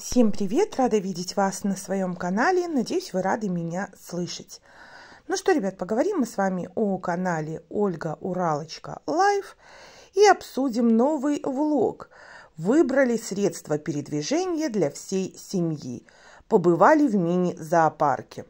Всем привет! Рада видеть вас на своем канале. Надеюсь, вы рады меня слышать. Ну что, ребят, поговорим мы с вами о канале Ольга Уралочка Лайв и обсудим новый влог. Выбрали средства передвижения для всей семьи. Побывали в мини-зоопарке.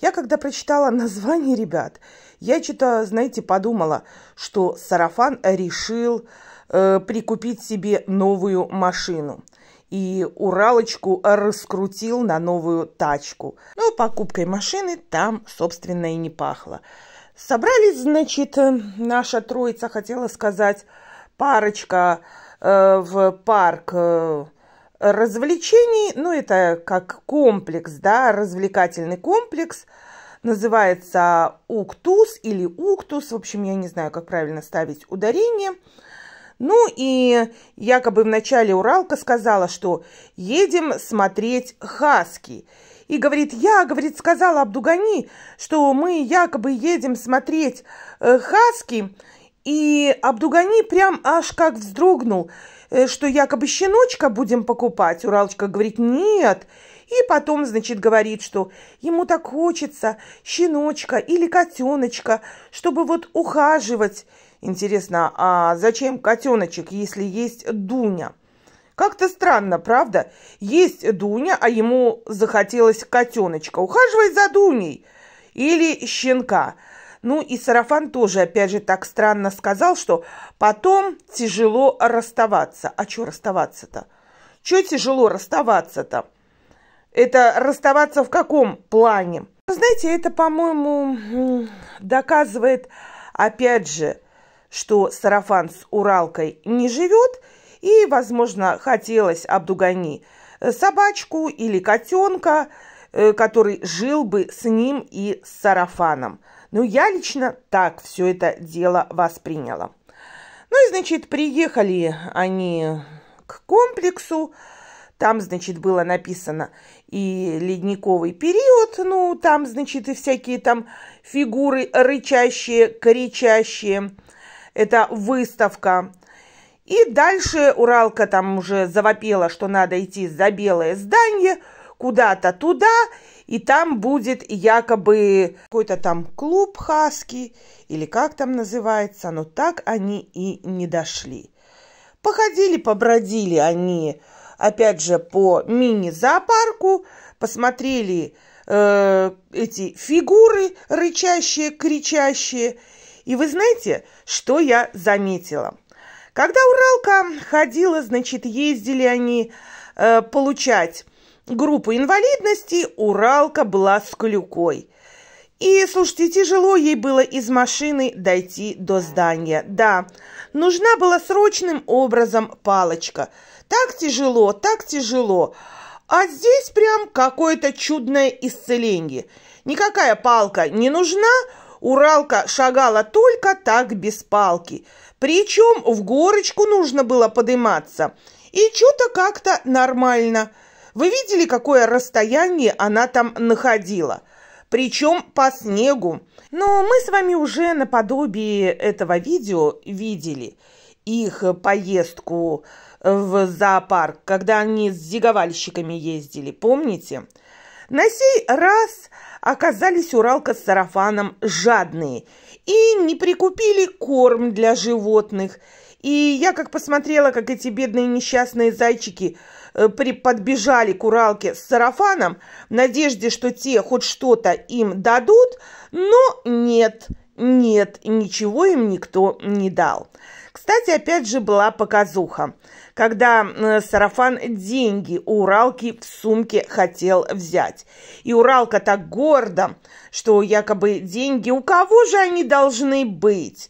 Я когда прочитала название, ребят, я что-то, знаете, подумала, что Сарафан решил э, прикупить себе новую машину – и Уралочку раскрутил на новую тачку. Но покупкой машины там, собственно, и не пахло. Собрались, значит, э, наша троица, хотела сказать, парочка э, в парк э, развлечений. Ну, это как комплекс, да, развлекательный комплекс. Называется Уктус или Уктус. В общем, я не знаю, как правильно ставить ударение. Ну и якобы в начале Уралка сказала, что едем смотреть «Хаски». И говорит, я, говорит, сказала Абдугани, что мы якобы едем смотреть э, «Хаски», и Абдугани прям аж как вздрогнул, э, что якобы щеночка будем покупать. Уралочка говорит, нет, и потом, значит, говорит, что ему так хочется щеночка или котеночка, чтобы вот ухаживать. Интересно, а зачем котеночек, если есть Дуня? Как-то странно, правда? Есть Дуня, а ему захотелось котеночка. Ухаживай за Дуней или щенка. Ну и Сарафан тоже, опять же, так странно сказал, что потом тяжело расставаться. А что расставаться-то? Чего тяжело расставаться-то? Это расставаться в каком плане? Знаете, это, по-моему, доказывает, опять же, что сарафан с Уралкой не живет, и, возможно, хотелось Абдугани собачку или котенка, э, который жил бы с ним и с сарафаном. Но я лично так все это дело восприняла. Ну и, значит, приехали они к комплексу, там, значит, было написано и ледниковый период, ну, там, значит, и всякие там фигуры рычащие, кричащие. Это выставка. И дальше Уралка там уже завопела, что надо идти за белое здание куда-то туда, и там будет якобы какой-то там клуб хаски, или как там называется, но так они и не дошли. Походили, побродили они опять же, по мини-зоопарку, посмотрели э, эти фигуры рычащие, кричащие. И вы знаете, что я заметила? Когда Уралка ходила, значит, ездили они э, получать группу инвалидности, Уралка была с клюкой. И, слушайте, тяжело ей было из машины дойти до здания. Да, нужна была срочным образом палочка – так тяжело, так тяжело. А здесь прям какое-то чудное исцеление. Никакая палка не нужна, Уралка шагала только так без палки. Причем в горочку нужно было подниматься. И что-то как-то нормально. Вы видели, какое расстояние она там находила? Причем по снегу. Но мы с вами уже наподобие этого видео видели их поездку в зоопарк, когда они с зиговальщиками ездили, помните? На сей раз оказались Уралка с сарафаном жадные и не прикупили корм для животных. И я как посмотрела, как эти бедные несчастные зайчики э, подбежали к Уралке с сарафаном в надежде, что те хоть что-то им дадут, но нет – нет, ничего им никто не дал. Кстати, опять же была показуха, когда э, Сарафан деньги у Уралки в сумке хотел взять. И Уралка так гордо, что якобы деньги у кого же они должны быть?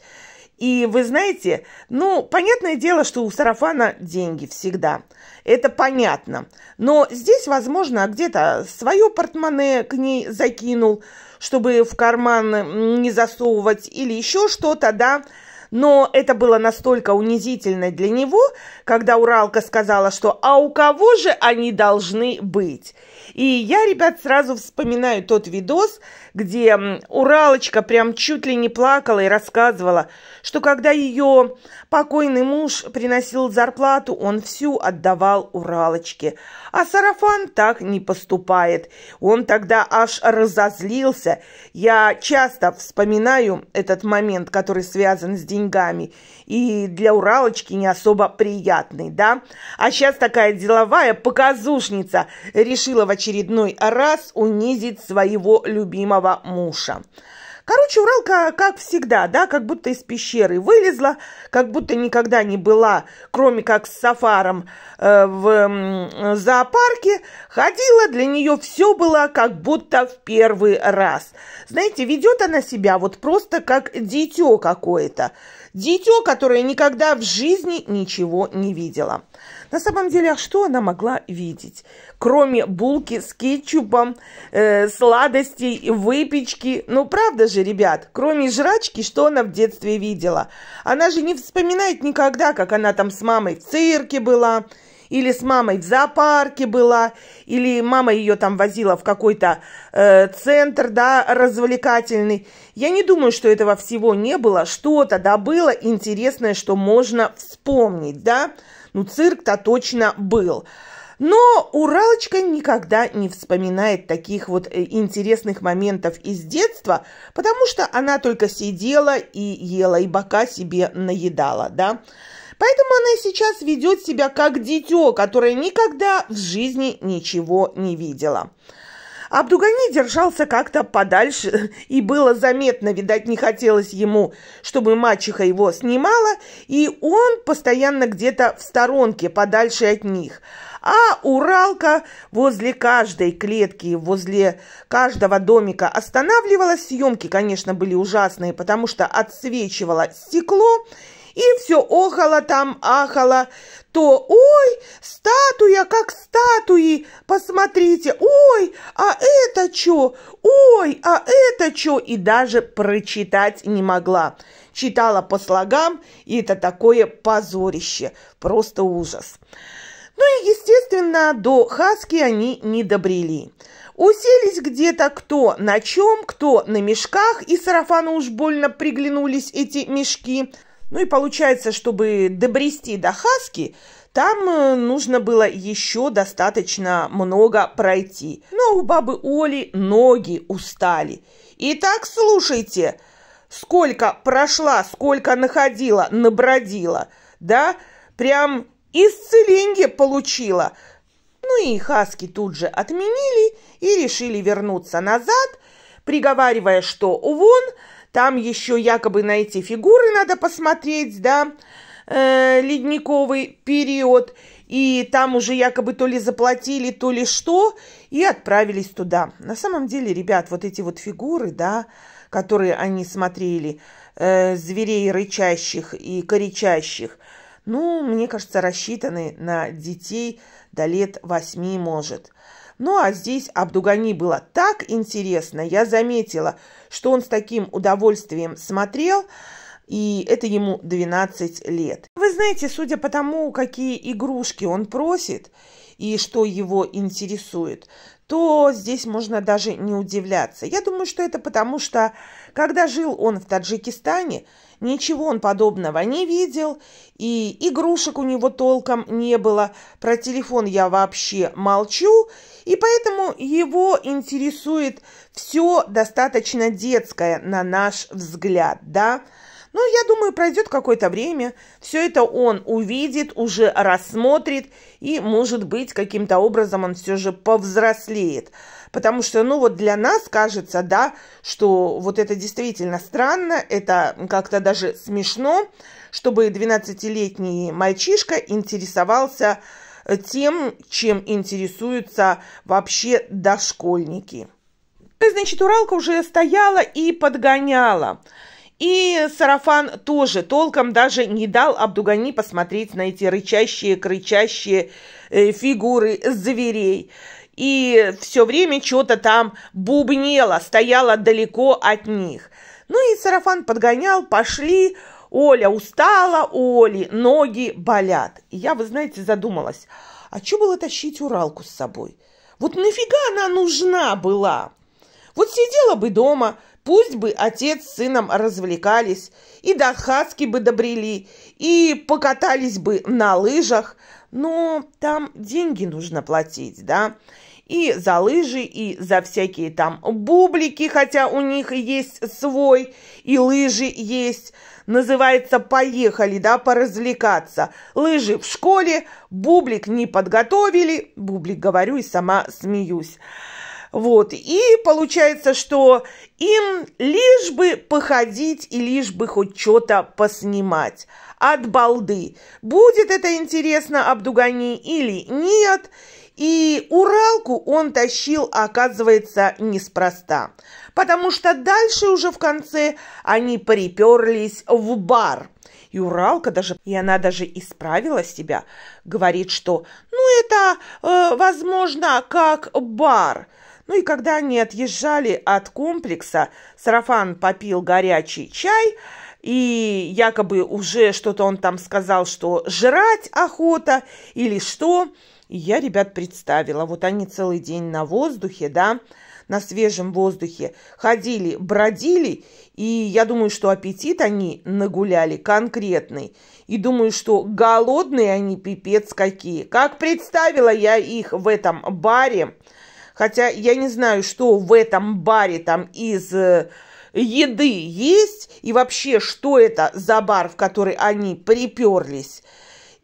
И вы знаете, ну, понятное дело, что у сарафана деньги всегда. Это понятно. Но здесь, возможно, где-то свое портмоне к ней закинул, чтобы в карман не засовывать или еще что-то, да. Но это было настолько унизительно для него, когда Уралка сказала, что «а у кого же они должны быть?» И я, ребят, сразу вспоминаю тот видос, где Уралочка прям чуть ли не плакала и рассказывала, что когда ее покойный муж приносил зарплату, он всю отдавал Уралочке. А Сарафан так не поступает. Он тогда аж разозлился. Я часто вспоминаю этот момент, который связан с деньгами. И для Уралочки не особо приятный, да? А сейчас такая деловая показушница решила очередной раз унизить своего любимого мужа. Короче, Уралка, как всегда, да, как будто из пещеры вылезла, как будто никогда не была, кроме как с сафаром э, в э, зоопарке, ходила, для нее все было как будто в первый раз. Знаете, ведет она себя вот просто как дитё какое-то. Дитё, которое никогда в жизни ничего не видела. На самом деле, а что она могла видеть? Кроме булки с кетчупом, э, сладостей, выпечки. Ну, правда же, ребят, кроме жрачки, что она в детстве видела? Она же не вспоминает никогда, как она там с мамой в цирке была, или с мамой в зоопарке была, или мама ее там возила в какой-то э, центр, да, развлекательный. Я не думаю, что этого всего не было. Что-то, да, было интересное, что можно вспомнить, да. Ну, цирк-то точно был. Но Уралочка никогда не вспоминает таких вот э, интересных моментов из детства, потому что она только сидела и ела, и бока себе наедала, да. Поэтому она сейчас ведет себя как дитё, которое никогда в жизни ничего не видела. Абдугани держался как-то подальше, и было заметно, видать, не хотелось ему, чтобы мачеха его снимала, и он постоянно где-то в сторонке, подальше от них. А Уралка возле каждой клетки, возле каждого домика останавливалась. Съемки, конечно, были ужасные, потому что отсвечивало стекло, и все охало там, ахало, то «Ой, статуя, как статуи, посмотрите! Ой, а это чё? Ой, а это чё?» И даже прочитать не могла. Читала по слогам, и это такое позорище, просто ужас. Ну и, естественно, до Хаски они не добрели. Уселись где-то кто на чем, кто на мешках, и сарафану уж больно приглянулись эти мешки – ну и получается, чтобы добрести до Хаски, там э, нужно было еще достаточно много пройти. Но у бабы Оли ноги устали. Итак, слушайте, сколько прошла, сколько находила, набродила, да, прям исцеление получила. Ну и хаски тут же отменили и решили вернуться назад, приговаривая, что вон – там еще якобы найти фигуры надо посмотреть, да, э, ледниковый период. И там уже якобы то ли заплатили, то ли что, и отправились туда. На самом деле, ребят, вот эти вот фигуры, да, которые они смотрели, э, зверей рычащих и коричащих, ну, мне кажется, рассчитаны на детей до лет восьми, может. Ну а здесь Абдугани было так интересно, я заметила, что он с таким удовольствием смотрел, и это ему 12 лет. Вы знаете, судя по тому, какие игрушки он просит и что его интересует, то здесь можно даже не удивляться. Я думаю, что это потому, что когда жил он в Таджикистане, Ничего он подобного не видел, и игрушек у него толком не было. Про телефон я вообще молчу, и поэтому его интересует все достаточно детское, на наш взгляд, да. Ну, я думаю, пройдет какое-то время, все это он увидит, уже рассмотрит, и, может быть, каким-то образом он все же повзрослеет. Потому что, ну, вот для нас кажется, да, что вот это действительно странно, это как-то даже смешно, чтобы 12-летний мальчишка интересовался тем, чем интересуются вообще дошкольники. Значит, Уралка уже стояла и подгоняла. И сарафан тоже толком даже не дал Абдугани посмотреть на эти рычащие, кричащие э, фигуры зверей. И все время что-то там бубнело, стояло далеко от них. Ну и сарафан подгонял, пошли. Оля устала, Оли, ноги болят. И я, вы знаете, задумалась, а что было тащить Уралку с собой? Вот нафига она нужна была? Вот сидела бы дома, Пусть бы отец с сыном развлекались, и до Хаски бы добрели, и покатались бы на лыжах, но там деньги нужно платить, да? И за лыжи, и за всякие там бублики, хотя у них есть свой, и лыжи есть. Называется «Поехали», да, поразвлекаться. Лыжи в школе, бублик не подготовили. Бублик, говорю, и сама смеюсь. Вот. И получается, что им лишь бы походить и лишь бы хоть что-то поснимать. От балды. Будет это интересно Абдугани или нет. И Уралку он тащил, оказывается, неспроста. Потому что дальше уже в конце они приперлись в бар. И Уралка даже, и она даже исправила себя, говорит, что, ну, это, э, возможно, как бар – ну и когда они отъезжали от комплекса, Сарафан попил горячий чай, и якобы уже что-то он там сказал, что жрать охота или что. И я, ребят, представила, вот они целый день на воздухе, да, на свежем воздухе ходили, бродили, и я думаю, что аппетит они нагуляли конкретный. И думаю, что голодные они пипец какие. Как представила я их в этом баре, Хотя я не знаю, что в этом баре там из э, еды есть, и вообще, что это за бар, в который они приперлись.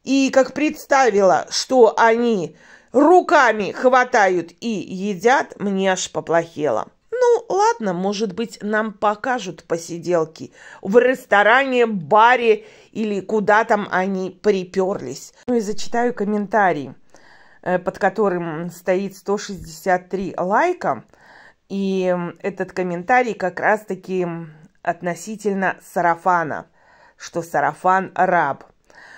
И как представила, что они руками хватают и едят, мне аж поплохело. Ну, ладно, может быть, нам покажут посиделки в ресторане, баре или куда там они приперлись. Ну и зачитаю комментарии. Э, под которым стоит 163 лайка. И этот комментарий как раз-таки относительно сарафана, что сарафан раб.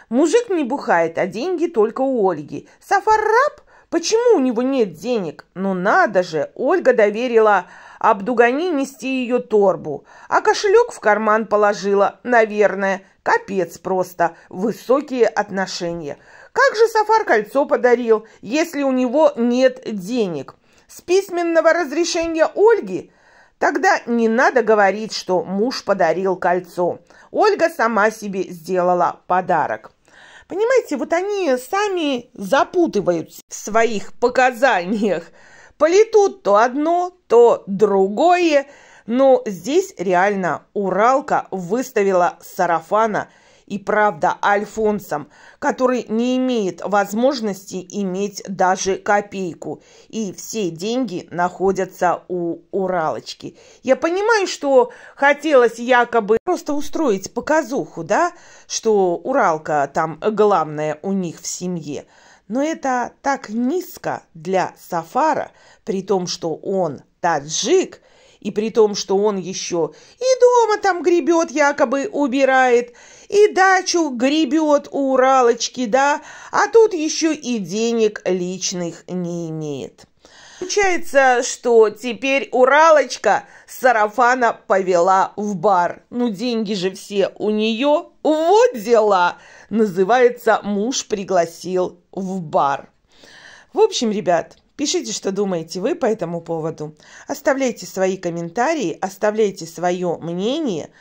Мужик не бухает, а деньги только у Ольги. Сафар раб? Почему у него нет денег? Ну надо же, Ольга доверила Абдугани нести ее торбу, а кошелек в карман положила, наверное. Капец просто, высокие отношения. Как же Сафар кольцо подарил, если у него нет денег? С письменного разрешения Ольги? Тогда не надо говорить, что муж подарил кольцо. Ольга сама себе сделала подарок. Понимаете, вот они сами запутываются в своих показаниях. Полетут то одно, то другое. Но здесь реально Уралка выставила сарафана – и правда Альфонсом, который не имеет возможности иметь даже копейку, и все деньги находятся у Уралочки. Я понимаю, что хотелось якобы просто устроить показуху, да, что Уралка там главная у них в семье, но это так низко для Сафара, при том, что он таджик – и при том, что он еще и дома там гребет, якобы убирает, и дачу гребет у Уралочки, да, а тут еще и денег личных не имеет. Получается, что теперь Уралочка сарафана повела в бар. Ну, деньги же все у нее. Вот дела! Называется «Муж пригласил в бар». В общем, ребят, пишите, что думаете вы по этому поводу. Оставляйте свои комментарии, оставляйте свое мнение –